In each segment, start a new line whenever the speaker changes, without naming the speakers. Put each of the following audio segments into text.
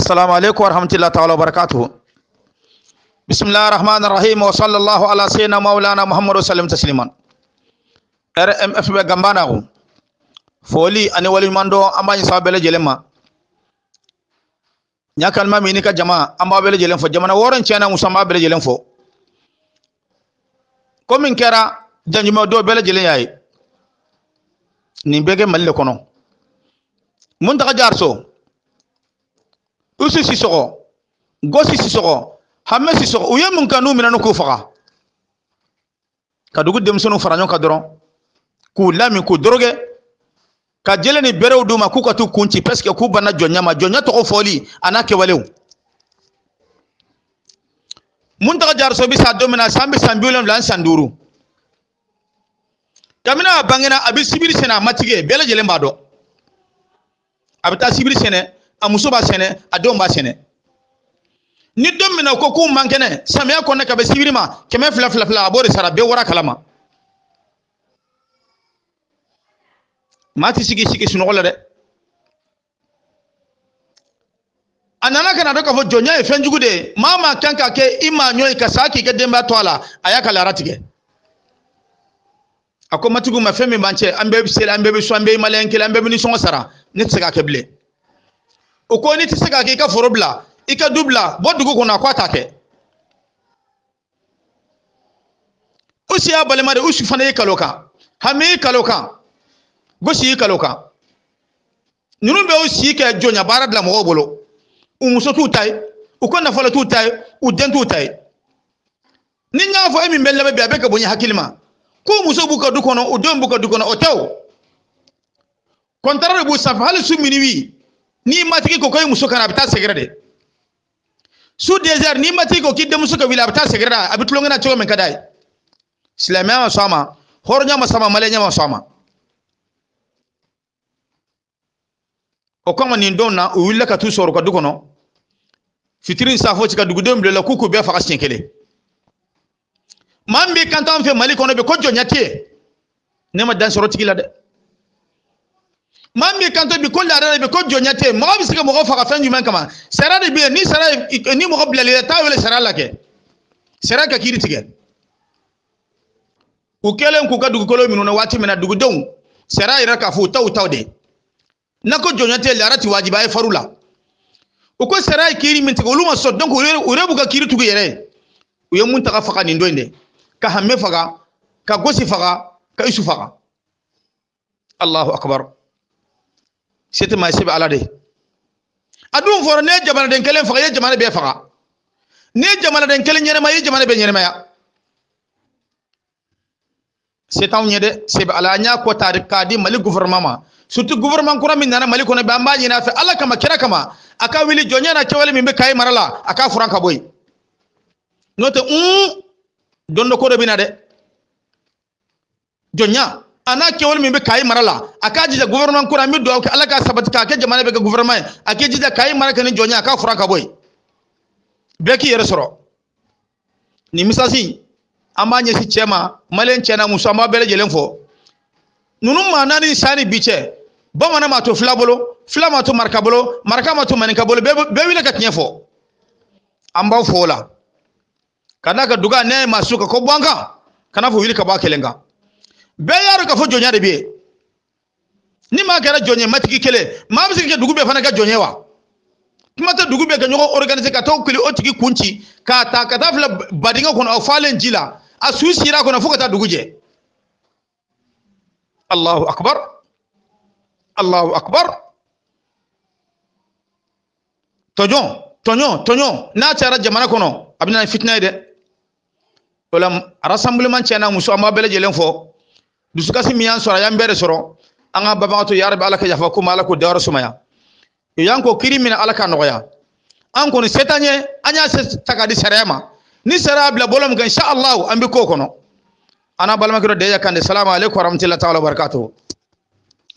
السلام عليكم ورحمة الله تعالى وبركاته بسم الله الرحمن الرحيم وصلى الله على سيدنا مولانا محمد وسلم تسليما RMF be gambana ko foli ani wali mando amba ni sabele jelema nyakal ma mini ka jama amba bele jelen fo jamana woron chena musamba bele jelen fo ko min kera janjuma do bele jelen yayi ni bege malle kono mun ta jarso usu sisɔgɔ gosi sisɔgɔ hame sisɔgɔ u ye mun kɛ n'u minɛ n'u k'u faga ka dugu denmisɛnninw fara ɲɔgɔn kan dɔrɔn k'u lami k'u doroge ka jele ni berew d'u ma k'u ka t'u kun ci parce que k'u banna jɔnya ma jɔnya tɔgɔ fɔli a n'a kɛwalew mun sa don min na san bi san bi wolonwula ani san duuru sibiri sɛnɛ a ma tigɛ bɛɛ lajɛlen b'a dɔn a bɛ taa sibiri sɛnɛ a muso b'a sɛnɛ a denw b'a sɛnɛ ni don min na ko k'u man kɛnɛ samiya kɔnɔna ka bɛ sibiri ma kɛmɛ fila fila fila a b'o de sara bɛɛ wara kalama maa ti sigi sigi sunɔgɔ la dɛ a nana ka na dɔn k'a fɔ jɔnya ye fɛnjugu de ye maa maa kan ka kɛ i maa ɲɔ ye ka saa k'i ka denbaya to a la a y'a ka lahara tigɛ a ko matigiw ma fɛn min b'an cɛ an bɛɛ bɛ seli an bɛɛ bɛ so an bɛɛ ye maliyɛn kelen an bɛɛ bɛ nisɔngɔ sara ne tɛ se k'a kɛ bilen o ko n'i tɛ se k'a kɛ i ka foro bila i ka du bila bɔ dugu kɔnɔ a ko t'a kɛ u y'a balima de u fana y'i kalo kan hami y'i kalo kan gosi y'i kalo kan ninnu bɛ u si kɛ jɔnya baara bila mɔgɔw bolo u muso t'u ta ye u ka nafolo t'u ta ye u den t'u ta ye ni n y'a fɔ e min bɛ lamɛn bi a bɛ ka bonya hakili ma k'u muso b'u ka du kɔnɔ u denw b'u ka du kɔnɔ o tɛ o kɔntara de b'u sanfɛ hali su miniwi n'i matiki ko ko i muso kana a bɛ de su désert n'i matiki ko k'i denmuso ka wuli a bɛ taa sɛgɛrɛ la a bɛ tulonkɛ na cogo min ka d'a ye silamɛya ma sɔn a ma hɔrɔnya ma sɔn a ma maliyɛnya o kama nin don na u wulila ka t'u sɔrɔ u ka du kɔnɔ fitiri safo ci ka dugudenw bila u la k'u k'u bɛɛ faga siɲɛ kelen maa min b'i kanto an fɛ mali kɔnɔ bi ko jɔnya tɛ ne ma dan soro tigi la dɛ maa min kanto bi ko laada de bɛ ko jɔnya tɛ yen mɔgɔ bɛ se ka mɔgɔ faga fɛn jumɛn kama sariya de bɛ yen ni sariya ni mɔgɔ bilalen tɛ taa wele sariya la kɛ sariya ka kiiri tigɛ u kɛlen k'u ka dugukolo minnu na waati min na dugudenw sariya yɛrɛ k'a fɔ u ta taw de n'a ko jɔnya tɛ laada ti wajibi a ye far'u la u ko sariya ye kiiri min tigɛ olu ma sɔn donc u yɛrɛ b'u ka kiiri tugu yɛrɛ u ye mun taga faga nin don in ka hame faga ka gosi faga ka isu faga allahu akbar. sete ma sebe ala de adun foro ne jamana den kelen faga ye jamana bɛɛ faga ne jamana den kelen ɲɛnɛma ye jamana bɛɛ ɲɛnɛmaya se t'anw ɲɛ dɛ sebe ala an y'a kɔ ta k'a di mali gouvernement ma surtout gouvernement kura min nana mali kɔnɔ bi an b'a ɲini a fɛ ala kama kira kama a ka wuli jɔnya na kɛwale min bɛ kaye mara la a k'a furan ka bɔ yen n'o tɛ un don dɔ ko dɔ bɛ na dɛ jɔnya ana n'a kɛwale min bɛ kayi mara la a k'a jija gouvernement ko la an bɛ ala k'a sabati k'a kɛ jamana bɛ kɛ gouvernement ye jija kayi mara ni jɔnya k'a fura ka bɔ yen k'i yɛrɛ sɔrɔ nin misasi an b'a ɲɛsin cɛ ma maliyɛn cɛ n'a muso an b'a bɛɛ lajɛlen fɔ ninnu maa m'a to fila bolo to maraka bolo maraka m'a to maninka bolo bɛɛ wuli ka tiɲɛ fɔ an b'aw fɔ o ka duga n'a ye ko bɔ kana fɔ wuli ka bɔ a bɛɛ y'a dɔn k'a fɔ de bɛ ni ma kera jɔn matiki matigi ma maa bɛ dugu bɛɛ fana ka jɔn wa kuma tɛ dugu bɛɛ ka ɲɔgɔn organize ka t'o kili o kunchi kun ci k'a ta ka taa filɛ badingɛ kɔnɔ a falen ji la a su dugu je Allahu akbar Allahu akbar tɔɲɔ tonyo tonyo n'a cayara jamana kono abina fitna na ni fitinɛ ye rassemblement cɛ n'a muso an b'a dusukasi min y'an sɔrɔ a y'an bɛɛ de sɔrɔ an ka babagatɔ ya rabi ala ka yafa ko ma ala ko dayɔrɔ sumaya u y'an ko kiri minɛ ala ka nɔgɔya an kɔni se t'an ye an y'a se ta ka di sariya ma ni sariya bila bɔlɔ min insha allah an bɛ k'o kɔnɔ an n'a kan de salamu wa rahmatulahi taala wa barakatuhu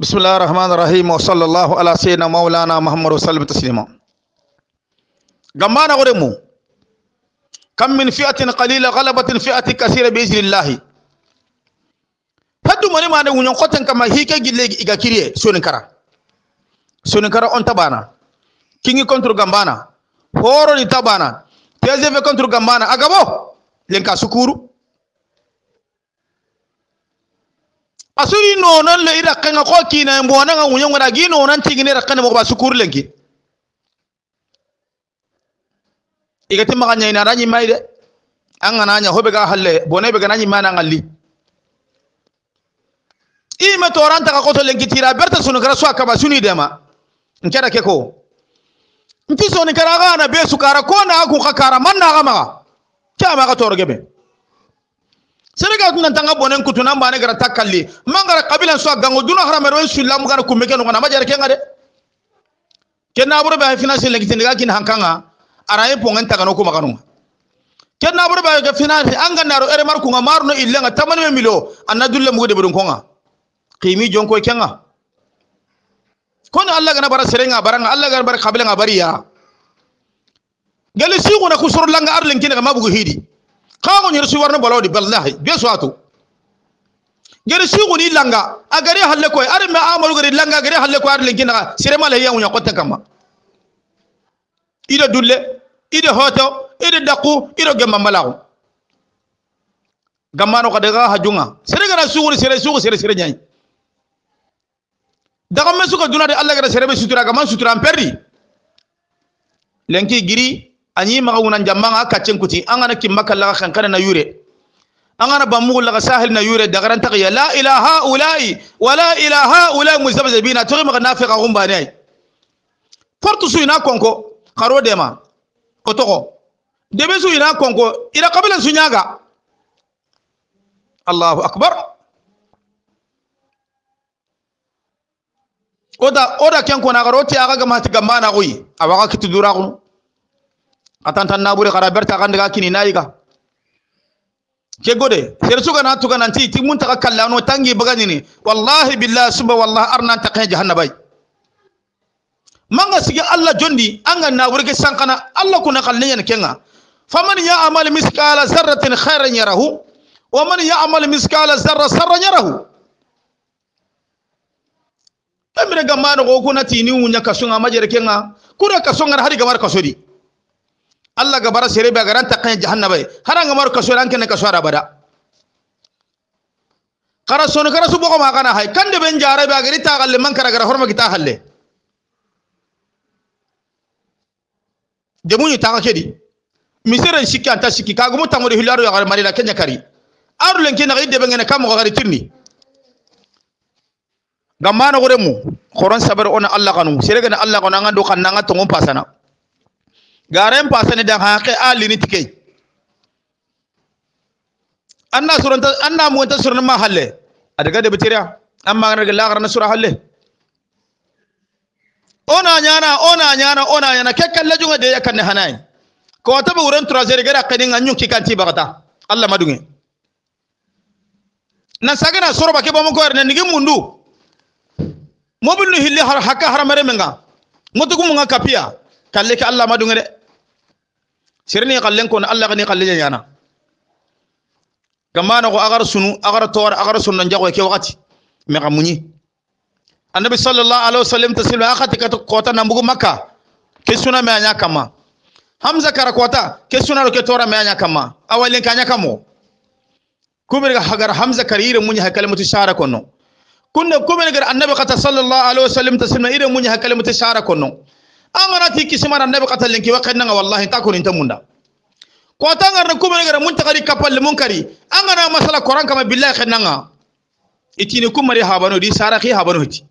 bisimilahi rahmaani rahim wa sallallahu ala sayyidina maulana muhammadu salim taslima gambana ko de mun kam min fi'atin qalila ghalabatin fi'atin kasira bi idhnillahi mone mane wunyon koten kama hike gille iga kirie sonikara sonikara on tabana kingi contre gambana horo ni tabana tgv contre gambana agabo lenka sukuru asuri nonon le ira kanga ko kina mbona nga wunyon wada gi nonon tigine rakane mo ba sukuru lenki igati maganya ina ranyi maide an gananya hobe ga halle bone be gananyi mana ngalli ime toranta ka koto lenki tira berta sunu kara suwa kaba suni dema nkera keko nti soni kara ga besu kara ko na aku ka kara man na maga ma toro gebe serega tun tanga bonen kutu nan bane gara takalli mangara kabilan suwa gango su lam gara kumbe majare kenga de kenna buru ba finance lenki tinga kin hankanga araye pongen tagano ko maganu kenna buru ba finansi anga naro ere mar kunga marno illenga tamani milo annadulle mugo de Kimi qimi jonko kenga kono allah gana bara serenga bara allah gana bara kabila nga ya gele si na kusoro langa arlen kina ga mabugo hidi kago nyir si warno balodi wallahi be swatu gele si ni langa agari halle koy ar me gari langa agari halle koy arlen kina ga sirema la yawu nyakotta kama ida dulle ida hoto ida daku ida gemma malago Gamano kadega hajunga sere gara suuri sere suuri sere sere nyai dagame suka duna de allah gara serebe sutura kaman suturan perdi lenki giri anyi maga wunan jamma nga kaccen kuti an gana kimma kallaga kankana na yure an gana bammugu laga sahil na yure dagaran taqiya la ilaha ulai wala ilaha haulai muzabzabina togi maga nafiqa gumbane ay porte su ina konko karo dema kotoko debe ina konko ira kabila su nyaga allahu akbar oda oda ken kona garo ti aga gama ti gamba na koyi awaga kitu dura ko atantan na bure kara berta kan daga kini nayi ga ke gode sir suka na tuka nan ti ti mun taka kallano tangi bagani ne wallahi billahi suba wallahi arna ta kai jahannabai manga sigi allah jondi anga na bure ke sankana allah kuna kallenya kenga faman ya amal miskala zarratin khairan yarahu wa man ya amal miskala zarra sarra yarahu emre gamma no ko kuna tini wunya nga majere kenga kura nga hari gamar di Allah gabara sere ba garanta kan jahannaba kaso e. mar kasora kan ara bada kara son kara boko ma kana hay kande ben jara ba gari ta galle man kara gara horma kita halle de munyu ta kedi misiran shikki anta shikki kagumu tamuri hilaru ya gar la kenya kari arulen kina gidde ben ngene kamo gari tirni gamma gore mu khoron sabar ona Allah kanu sere gana Allah kanu anga do kan nanga tongon pasana garem pasani da ali ni tike anna suranta anna mu ta surna ma halle adaga de bitira ya? amma ga lagar na sura halle ona nyana ona nyana ona nyana kekkal la junga de yakan ne hanay ko ta bu ran trajere gara kanin anyun kikanti bagata Allah madungi. na sagana sorba bakke bomo ko ko ni nigi mundu mobil nu hilli har hakka haramare menga ngotugu munga kapia kalle ke allah madunga de sirni kallen ko allah gani kalle yana gamana ko agar sunu agar tor agar sunna jago ke wakati me munyi. annabi sallallahu alaihi wasallam tasilma akati kat kota na mugu makka ke suna me anya kama hamza kara kota ke suna ke tora me anya kama awalen kanya kamo kubirga hagar hamza karire munyi hakal mutu kono kunde ne gede annabi kata sallllahu alaihi wa sallam tasilma ire muñi hakkale muti shara konno an ganati kisimara annabi kata lenki nan wallahi ta ta munda Ko kota ngarna kuɓene gede mun ta tagari kapal mun kari an gana masala koran kama billahi hennaga itini kummari habanodi sara hi habano hiti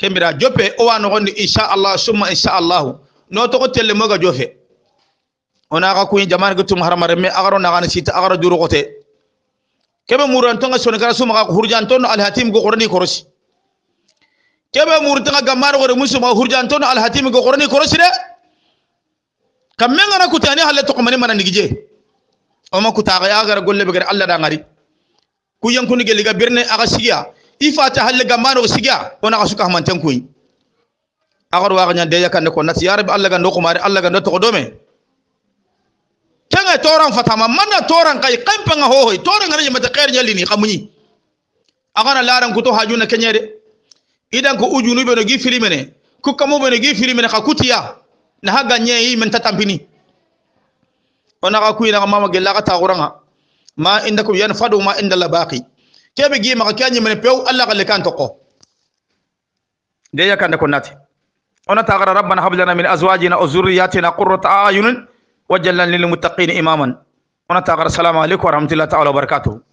kembira joppe owa nogondi inchallah summa inchallahu no togo telle moga jofe onaga kuñi jamanagetum haramare mais agaro nagani sita agaro durugote kebe murantonga sonekara sumaga hurjantono alhatim go qorani korosi kebe murtanga gamar gore musuma hurjantono alhatim go qorani korosi de kamenga na kutani halle to komani mana nigije o ma kutaga ya gara golle be gara alla da ngari ku yankuni geliga birne aga sigiya ifa ta halle gamano sigiya ona asuka hamanten kuyi agar waga nyande yakande ko nati ya rabbi alla gando ko mari alla gando to ko dome tenga toran fatama mana toran kai kan panga hoho toran ngare mata khair nyali ni kamunyi agana laran kuto hajuna kenyere idan ko ujunu be no gi filimene ku kamu be no gi filimene ka kutiya na haga nyeyi men tatampini ona ka kuina mama gella ka taguranga ma indakum yanfadu ma inda la baqi kebe gi maka kanyi men pew alla ka lekan toko de yakanda ko nati ona tagara rabbana hab lana min azwajina wa zurriyyatina qurrata ayunin وجلا للمتقين إماما ونتاغر السلام عليكم ورحمة الله تعالى وبركاته